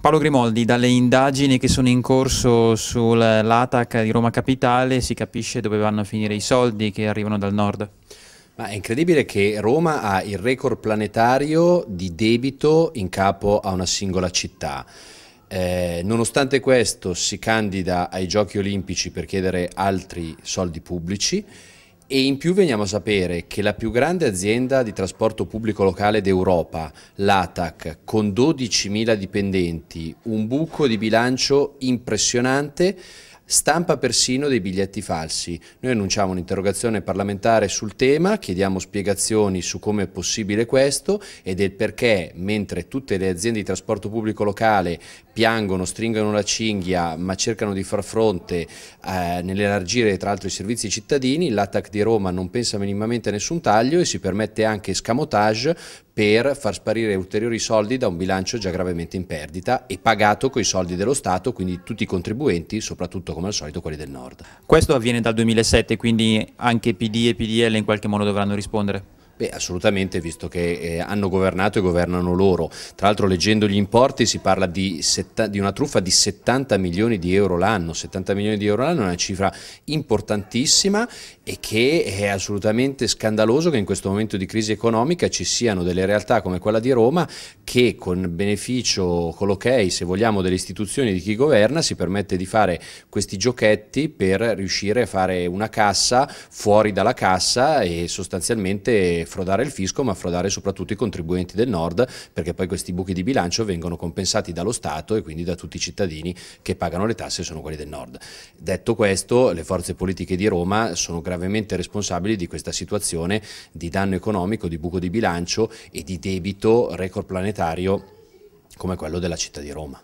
Paolo Grimoldi, dalle indagini che sono in corso sull'ATAC di Roma Capitale si capisce dove vanno a finire i soldi che arrivano dal nord. Ma è incredibile che Roma ha il record planetario di debito in capo a una singola città. Eh, nonostante questo si candida ai giochi olimpici per chiedere altri soldi pubblici e in più veniamo a sapere che la più grande azienda di trasporto pubblico locale d'Europa, l'ATAC, con 12.000 dipendenti, un buco di bilancio impressionante, stampa persino dei biglietti falsi. Noi annunciamo un'interrogazione parlamentare sul tema, chiediamo spiegazioni su come è possibile questo e del perché, mentre tutte le aziende di trasporto pubblico locale piangono, stringono la cinghia, ma cercano di far fronte eh, nell'elargire tra l'altro i servizi ai cittadini, l'attac di Roma non pensa minimamente a nessun taglio e si permette anche scamotage per far sparire ulteriori soldi da un bilancio già gravemente in perdita e pagato con i soldi dello Stato, quindi tutti i contribuenti, soprattutto come al solito quelli del Nord. Questo avviene dal 2007, quindi anche PD e PDL in qualche modo dovranno rispondere? Beh, assolutamente, visto che eh, hanno governato e governano loro. Tra l'altro leggendo gli importi si parla di, di, una truffa di 70 milioni di euro l'anno, 70 milioni di euro l'anno è una cifra importantissima e che è assolutamente scandaloso che in questo momento di crisi economica ci siano delle realtà come quella di Roma che con beneficio, con l'ok, se vogliamo, delle istituzioni di chi governa si permette di fare questi giochetti per riuscire a fare una cassa fuori dalla cassa e sostanzialmente frodare il fisco ma frodare soprattutto i contribuenti del nord perché poi questi buchi di bilancio vengono compensati dallo Stato e quindi da tutti i cittadini che pagano le tasse sono quelli del nord. Detto questo le forze politiche di Roma sono gravemente responsabili di questa situazione di danno economico, di buco di bilancio e di debito record planetario come quello della città di Roma.